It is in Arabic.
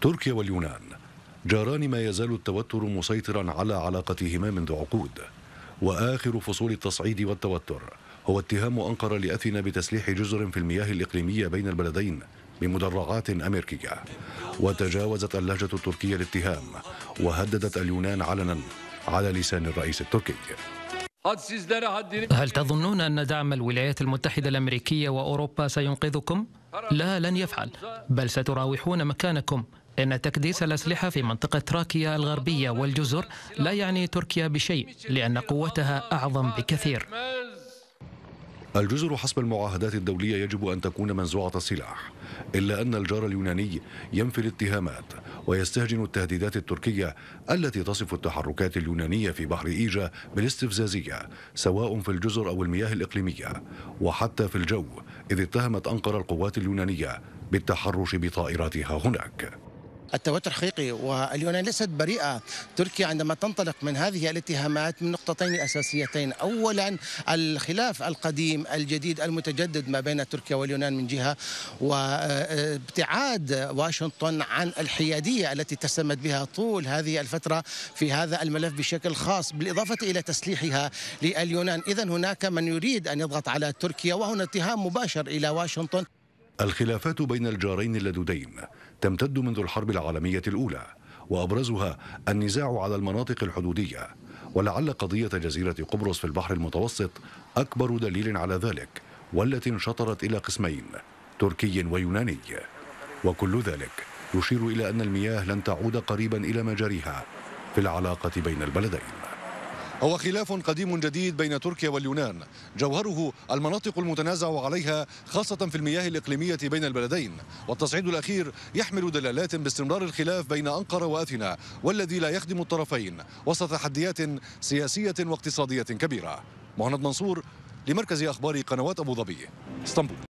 تركيا واليونان جاران ما يزال التوتر مسيطرا على علاقتهما منذ عقود وآخر فصول التصعيد والتوتر هو اتهام أنقرة لأثينا بتسليح جزر في المياه الإقليمية بين البلدين بمدرعات أمريكية وتجاوزت اللهجة التركية الاتهام وهددت اليونان علنا على لسان الرئيس التركي هل تظنون أن دعم الولايات المتحدة الأمريكية وأوروبا سينقذكم؟ لا لن يفعل بل ستراوحون مكانكم إن تكديس الأسلحة في منطقة تراكيا الغربية والجزر لا يعني تركيا بشيء لأن قوتها أعظم بكثير الجزر حسب المعاهدات الدولية يجب أن تكون منزوعة السلاح إلا أن الجار اليوناني ينفي الاتهامات ويستهجن التهديدات التركية التي تصف التحركات اليونانية في بحر إيجا بالاستفزازية سواء في الجزر أو المياه الإقليمية وحتى في الجو إذ اتهمت أنقرة القوات اليونانية بالتحرش بطائراتها هناك التوتر حقيقي واليونان ليست بريئة تركيا عندما تنطلق من هذه الاتهامات من نقطتين أساسيتين أولا الخلاف القديم الجديد المتجدد ما بين تركيا واليونان من جهة وابتعاد واشنطن عن الحيادية التي تسمت بها طول هذه الفترة في هذا الملف بشكل خاص بالإضافة إلى تسليحها لليونان إذا هناك من يريد أن يضغط على تركيا وهنا اتهام مباشر إلى واشنطن الخلافات بين الجارين اللدودين تمتد منذ الحرب العالمية الأولى وأبرزها النزاع على المناطق الحدودية ولعل قضية جزيرة قبرص في البحر المتوسط أكبر دليل على ذلك والتي انشطرت إلى قسمين تركي ويوناني وكل ذلك يشير إلى أن المياه لن تعود قريبا إلى مجاريها في العلاقة بين البلدين هو خلاف قديم جديد بين تركيا واليونان جوهره المناطق المتنازع عليها خاصة في المياه الإقليمية بين البلدين والتصعيد الأخير يحمل دلالات باستمرار الخلاف بين أنقرة وأثينا والذي لا يخدم الطرفين وسط تحديات سياسية واقتصادية كبيرة مهند منصور لمركز أخبار قنوات أبو ظبي اسطنبول